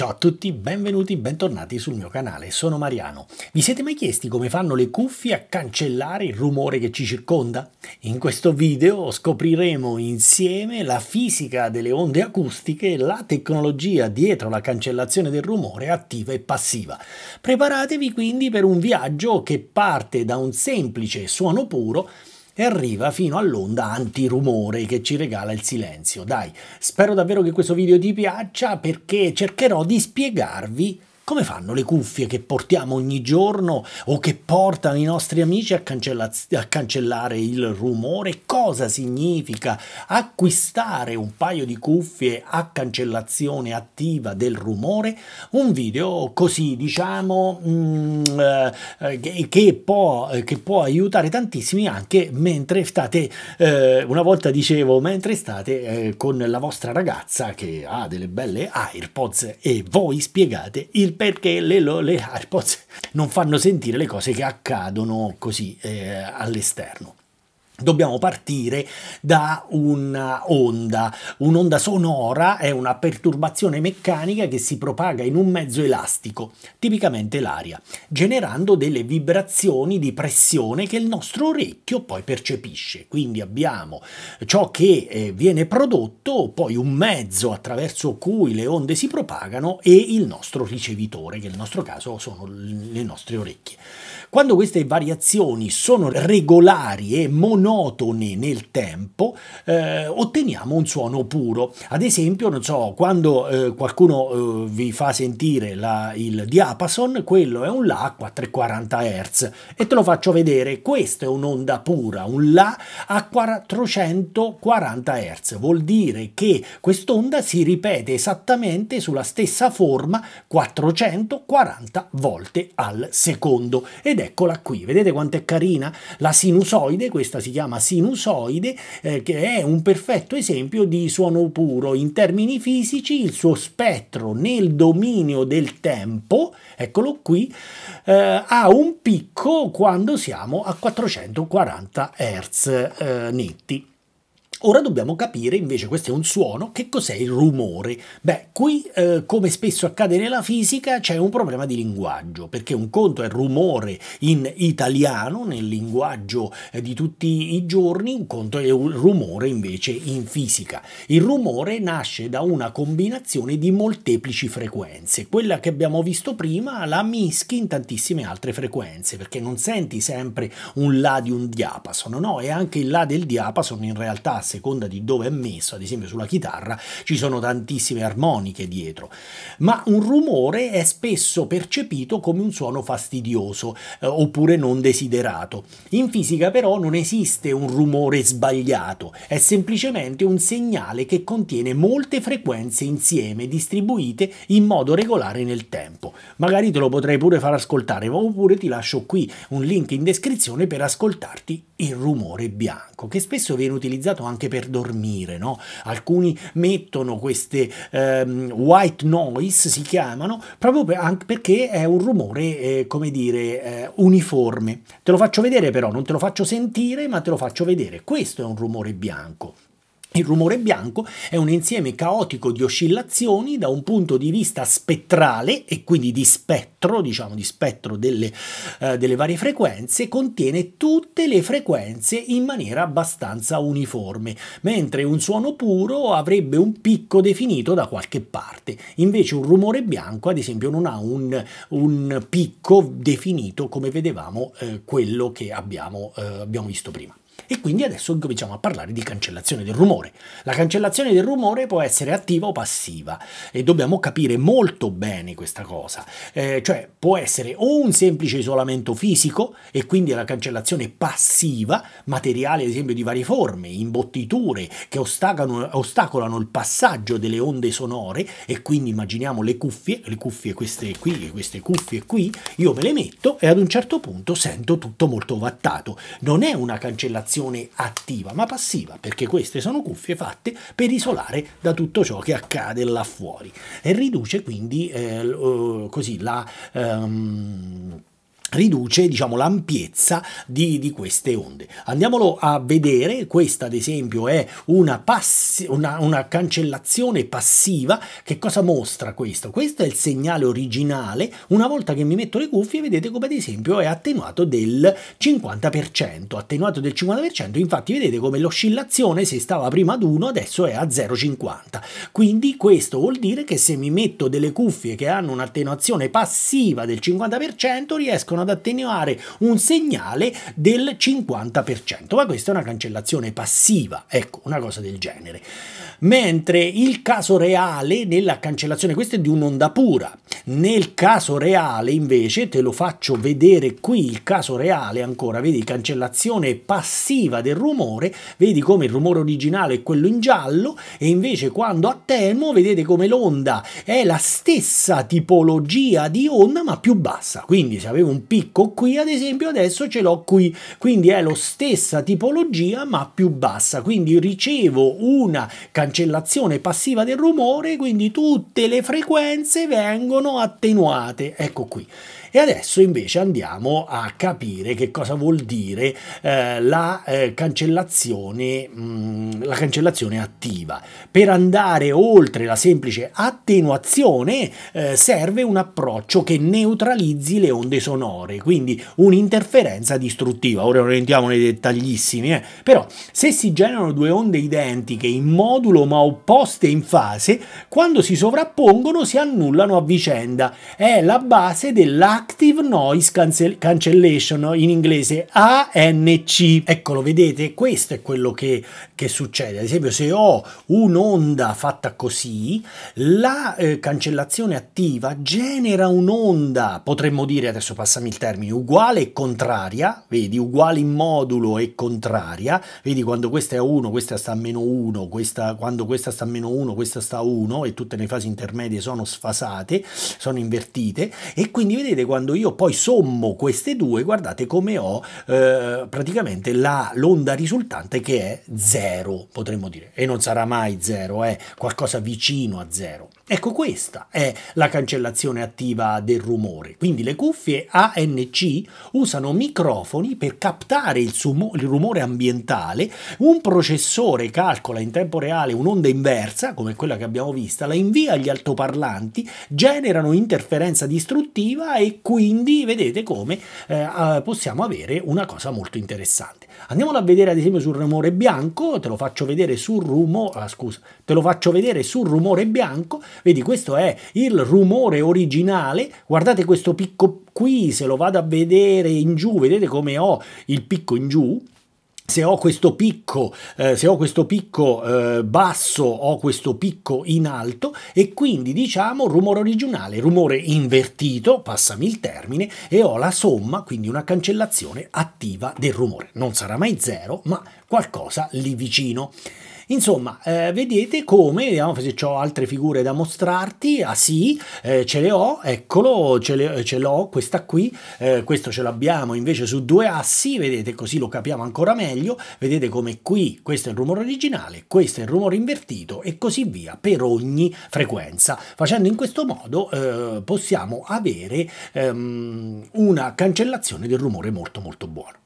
Ciao a tutti, benvenuti, bentornati sul mio canale, sono Mariano. Vi siete mai chiesti come fanno le cuffie a cancellare il rumore che ci circonda? In questo video scopriremo insieme la fisica delle onde acustiche e la tecnologia dietro la cancellazione del rumore attiva e passiva. Preparatevi quindi per un viaggio che parte da un semplice suono puro e arriva fino all'onda antirumore che ci regala il silenzio. Dai, spero davvero che questo video ti piaccia perché cercherò di spiegarvi come fanno le cuffie che portiamo ogni giorno o che portano i nostri amici a, a cancellare il rumore? Cosa significa acquistare un paio di cuffie a cancellazione attiva del rumore? Un video così, diciamo, mm, eh, eh che, può, eh, che, può, aiutare tantissimi anche mentre state, eh, una volta dicevo, mentre state eh, con la vostra ragazza che ha delle belle AirPods e voi spiegate il perché le, le AirPods non fanno sentire le cose che accadono così eh, all'esterno dobbiamo partire da un'onda. Un'onda sonora è una perturbazione meccanica che si propaga in un mezzo elastico, tipicamente l'aria, generando delle vibrazioni di pressione che il nostro orecchio poi percepisce. Quindi abbiamo ciò che eh, viene prodotto, poi un mezzo attraverso cui le onde si propagano e il nostro ricevitore, che nel nostro caso sono le nostre orecchie. Quando queste variazioni sono regolari e monotonie, monotone nel tempo, eh, otteniamo un suono puro. Ad esempio, non so, quando eh, qualcuno eh, vi fa sentire la, il diapason, quello è un La a 440 Hz e te lo faccio vedere, questa è un'onda pura, un La a 440 Hz, vuol dire che quest'onda si ripete esattamente sulla stessa forma 440 volte al secondo ed eccola qui, vedete quanto è carina? La sinusoide, questa si chiama chiama sinusoide, eh, che è un perfetto esempio di suono puro. In termini fisici, il suo spettro nel dominio del tempo, eccolo qui, eh, ha un picco quando siamo a 440 Hz eh, netti. Ora dobbiamo capire invece, questo è un suono, che cos'è il rumore? Beh, qui eh, come spesso accade nella fisica c'è un problema di linguaggio, perché un conto è rumore in italiano, nel linguaggio eh, di tutti i giorni, un conto è un rumore invece in fisica. Il rumore nasce da una combinazione di molteplici frequenze, quella che abbiamo visto prima la mischi in tantissime altre frequenze, perché non senti sempre un la di un diapason, no, e anche il la del diapason in realtà seconda di dove è messo, ad esempio sulla chitarra ci sono tantissime armoniche dietro, ma un rumore è spesso percepito come un suono fastidioso eh, oppure non desiderato. In fisica però non esiste un rumore sbagliato, è semplicemente un segnale che contiene molte frequenze insieme distribuite in modo regolare nel tempo. Magari te lo potrei pure far ascoltare, oppure ti lascio qui un link in descrizione per ascoltarti il rumore bianco, che spesso viene utilizzato anche per dormire. No? Alcuni mettono queste ehm, white noise, si chiamano, proprio per, perché è un rumore, eh, come dire, eh, uniforme. Te lo faccio vedere però, non te lo faccio sentire, ma te lo faccio vedere. Questo è un rumore bianco. Il rumore bianco è un insieme caotico di oscillazioni da un punto di vista spettrale e quindi di spettro, diciamo di spettro delle, eh, delle varie frequenze, contiene tutte le frequenze in maniera abbastanza uniforme, mentre un suono puro avrebbe un picco definito da qualche parte. Invece un rumore bianco, ad esempio, non ha un, un picco definito come vedevamo eh, quello che abbiamo, eh, abbiamo visto prima. E quindi adesso cominciamo a parlare di cancellazione del rumore. La cancellazione del rumore può essere attiva o passiva e dobbiamo capire molto bene questa cosa. Eh, cioè può essere o un semplice isolamento fisico e quindi la cancellazione passiva, materiale ad esempio di varie forme, imbottiture che ostacolano il passaggio delle onde sonore e quindi immaginiamo le cuffie, le cuffie queste qui e queste cuffie qui, io me le metto e ad un certo punto sento tutto molto vattato. Non è una cancellazione isolazione attiva, ma passiva, perché queste sono cuffie fatte per isolare da tutto ciò che accade là fuori e riduce quindi eh, eh così la, ehm, riduce diciamo, l'ampiezza di, di, queste onde. Andiamolo a vedere, questa ad esempio è una, passi- una, una, cancellazione passiva, che cosa mostra questo? Questo è il segnale originale, una volta che mi metto le cuffie vedete come ad esempio è attenuato del 50%, attenuato del 50% infatti vedete come l'oscillazione se stava prima ad 1 adesso è a 0,50, quindi questo vuol dire che se mi metto delle cuffie che hanno un'attenuazione passiva del 50% riescono riescono ad attenuare un segnale del 50%, ma questa è una cancellazione passiva, ecco, una cosa del genere. Mentre il caso reale nella cancellazione, questo è di un'onda pura, nel caso reale invece, te lo faccio vedere qui, il caso reale ancora, vedi cancellazione passiva del rumore, vedi come il rumore originale è quello in giallo e invece quando attenuo vedete come l'onda è la stessa tipologia di onda ma più bassa, quindi se avevo un picco qui, ad esempio adesso ce l'ho qui, quindi è lo stessa tipologia ma più bassa, quindi ricevo una cancellazione passiva del rumore, quindi tutte le frequenze vengono attenuate, ecco qui. E adesso invece andiamo a capire che cosa vuol dire eh, la, eh, cancellazione, mh, mm, la cancellazione attiva. Per andare oltre la semplice attenuazione eh, serve un approccio che neutralizzi le onde sonore, quindi un'interferenza distruttiva. Ora non entriamo nei dettaglissimi, eh. però se si generano due onde identiche in modulo ma opposte in fase, quando si sovrappongono si annullano a vicenda. È la base della Active Noise Cancel- Cancellation in inglese ANC. Eccolo, vedete, questo è quello che, che succede. Ad esempio, se ho un'onda fatta così, la eh, cancellazione attiva genera un'onda, potremmo dire, adesso passami il termine, uguale e contraria, vedi, uguale in modulo e contraria, vedi quando questa è a 1, questa sta a meno 1, questa, quando questa sta a meno 1, questa sta a 1 e tutte le fasi intermedie sono sfasate, sono invertite e quindi vedete quando io poi sommo queste due, guardate come ho eh, praticamente la, l'onda risultante che è 0, potremmo dire, e non sarà mai 0, è eh, qualcosa vicino a 0. Ecco questa è la cancellazione attiva del rumore. Quindi le cuffie ANC usano microfoni per captare il, sumo, il rumore ambientale, un processore calcola in tempo reale un'onda inversa, come quella che abbiamo vista, la invia agli altoparlanti, generano interferenza distruttiva e quindi vedete come eh, possiamo avere una cosa molto interessante. Andiamola a vedere ad esempio sul rumore bianco, te lo faccio vedere sul rumore, ah, scusa, te lo faccio vedere sul rumore bianco, Vedi, questo è il rumore originale. Guardate questo picco qui, se lo vado a vedere in giù, vedete come ho il picco in giù? se ho questo picco, eh, ho questo picco eh, basso, ho questo picco in alto e quindi diciamo rumore originale, rumore invertito, passami il termine, e ho la somma, quindi una cancellazione attiva del rumore. Non sarà mai zero, ma qualcosa lì vicino. Insomma, eh, vedete come, vediamo se ho altre figure da mostrarti, ah sì, eh, ce le ho, eccolo, ce l'ho, questa qui, eh, questo ce l'abbiamo invece su due assi, vedete così lo capiamo ancora meglio, vedete come qui questo è il rumore originale, questo è il rumore invertito e così via per ogni frequenza. Facendo in questo modo eh, possiamo avere ehm, una cancellazione del rumore molto molto buono.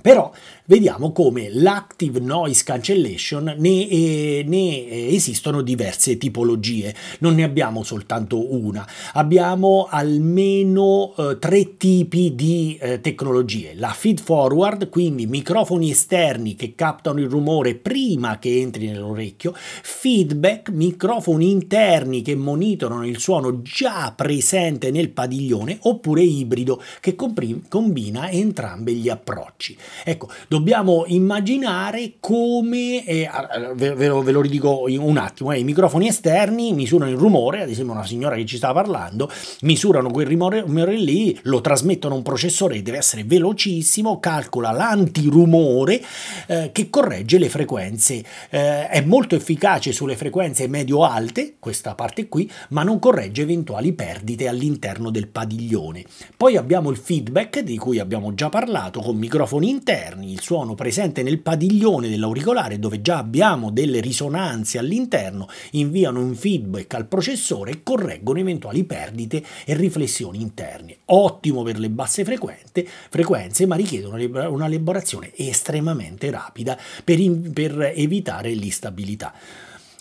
Però vediamo come l'active noise cancellation ne, eh, ne eh, esistono diverse tipologie, non ne abbiamo soltanto una, abbiamo almeno eh, tre tipi di eh, tecnologie, la feed forward, quindi microfoni esterni che captano il rumore prima che entri nell'orecchio, feedback, microfoni interni che monitorano il suono già presente nel padiglione oppure ibrido che combina entrambi gli approcci. Ecco, dobbiamo immaginare come, eh, ve, ve, lo, ve, lo, ridico un attimo, eh, i microfoni esterni misurano il rumore, ad esempio una signora che ci sta parlando, misurano quel rumore, rumore lì, lo trasmettono a un processore che deve essere velocissimo, calcola l'antirumore eh, che corregge le frequenze, eh, è molto efficace sulle frequenze medio-alte, questa parte qui, ma non corregge eventuali perdite all'interno del padiglione. Poi abbiamo il feedback di cui abbiamo già parlato con microfoni interni, il suono presente nel padiglione dell'auricolare dove già abbiamo delle risonanze all'interno, inviano un feedback al processore e correggono eventuali perdite e riflessioni interne. Ottimo per le basse frequente, frequenze ma richiede un'elaborazione estremamente rapida per, in, per evitare l'instabilità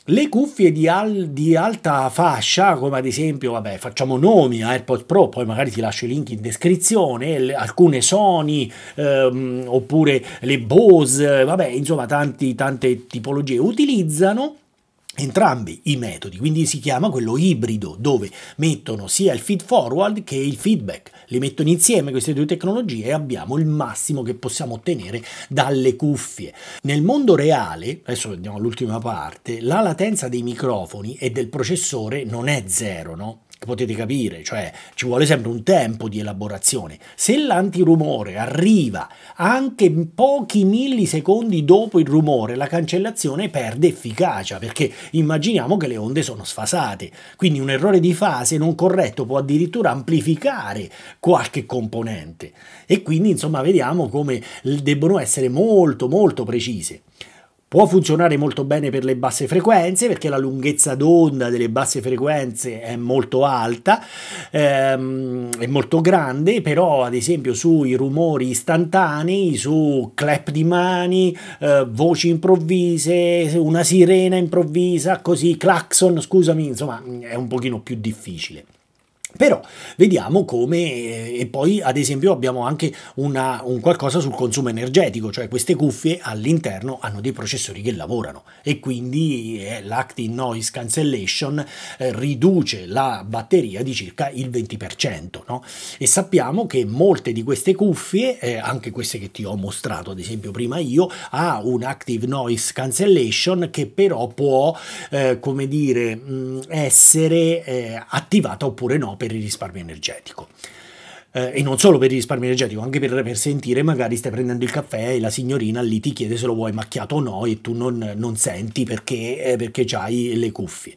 le cuffie di, al, di, alta fascia, come ad esempio, vabbè, facciamo nomi, a eh, AirPods Pro, poi magari ti lascio i link in descrizione, le, alcune Sony, ehm, oppure le Bose, vabbè, insomma, tanti, tante tipologie, utilizzano entrambi i metodi, quindi si chiama quello ibrido dove mettono sia il feed forward che il feedback, li mettono insieme queste due tecnologie e abbiamo il massimo che possiamo ottenere dalle cuffie. Nel mondo reale, adesso andiamo all'ultima parte, la latenza dei microfoni e del processore non è zero, no? potete capire, cioè ci vuole sempre un tempo di elaborazione. Se l'antirumore arriva anche pochi millisecondi dopo il rumore, la cancellazione perde efficacia, perché immaginiamo che le onde sono sfasate, quindi un errore di fase non corretto può addirittura amplificare qualche componente e quindi insomma vediamo come debbono essere molto molto precise. Può funzionare molto bene per le basse frequenze perché la lunghezza d'onda delle basse frequenze è molto alta, ehm, è molto grande, però ad esempio sui rumori istantanei, su clap di mani, eh, voci improvvise, una sirena improvvisa, così, clacson, scusami, insomma è un pochino più difficile. Però vediamo come, eh, e poi ad esempio abbiamo anche una, un qualcosa sul consumo energetico, cioè queste cuffie all'interno hanno dei processori che lavorano e quindi eh, l'active noise cancellation eh, riduce la batteria di circa il 20%. No? E sappiamo che molte di queste cuffie, anche queste che ti ho mostrato ad esempio prima io, ha un active noise cancellation che però può, come dire, mm, essere attivata oppure no per il risparmio energetico. Eh, e non solo per il risparmio energetico, anche per, per, sentire magari stai prendendo il caffè e la signorina lì ti chiede se lo vuoi macchiato o no e tu non, non senti perché, eh, perché hai le cuffie.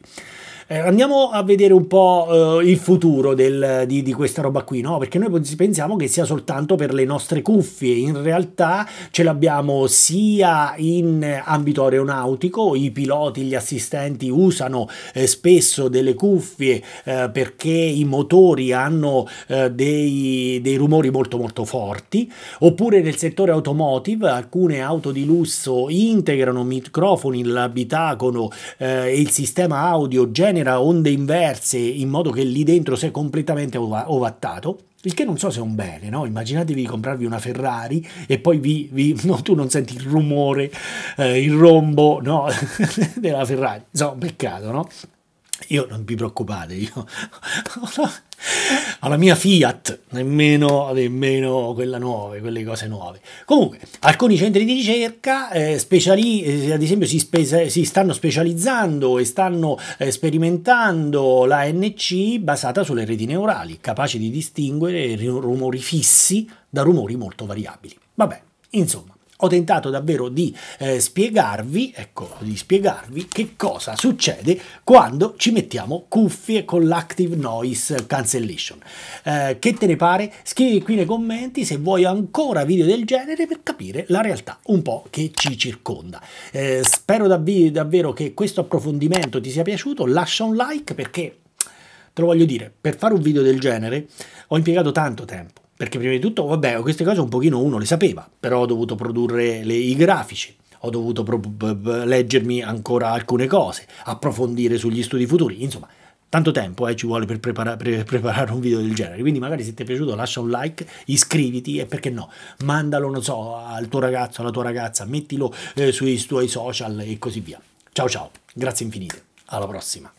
Eh, andiamo a vedere un po' eh, il futuro del, di, di, questa roba qui, no? Perché noi pensiamo che sia soltanto per le nostre cuffie, in realtà ce l'abbiamo sia in ambito aeronautico, i piloti, gli assistenti usano eh, spesso delle cuffie eh, perché i motori hanno eh, dei, dei rumori molto molto forti, oppure nel settore automotive alcune auto di lusso integrano microfoni, l'abitacono eh, e il sistema audio genera genera onde inverse in modo che lì dentro sia completamente ovattato. Il che non so se è un bene, no? Immaginatevi di comprarvi una Ferrari e poi vi, vi, no, tu non senti il rumore, eh, il rombo no? della Ferrari. Insomma, peccato, no? Io non vi preoccupate, io alla mia Fiat, nemmeno, nemmeno quella nuova, quelle cose nuove. Comunque, alcuni centri di ricerca, eh, speciali, eh, ad esempio, si, spe- si, stanno specializzando e stanno eh, sperimentando l'ANC basata sulle reti neurali, capace di distinguere rumori fissi da rumori molto variabili. Vabbè, insomma ho tentato davvero di eh, spiegarvi, ecco, di spiegarvi che cosa succede quando ci mettiamo cuffie con l'active noise cancellation. Eh, che te ne pare? Scrivi qui nei commenti se vuoi ancora video del genere per capire la realtà un po' che ci circonda. Eh, spero dav davvero che questo approfondimento ti sia piaciuto, lascia un like perché, te lo voglio dire, per fare un video del genere ho impiegato tanto tempo perché prima di tutto, vabbè, queste cose un pochino uno le sapeva, però ho dovuto produrre le, i grafici, ho dovuto pro- b- b- leggermi ancora alcune cose, approfondire sugli studi futuri, insomma, tanto tempo eh, ci vuole per, prepara- per, preparare un video del genere. Quindi magari se ti è piaciuto lascia un like, iscriviti e perché no, mandalo, non so, al tuo ragazzo, alla tua ragazza, mettilo eh, sui tuoi social e così via. Ciao ciao, grazie infinite, alla prossima.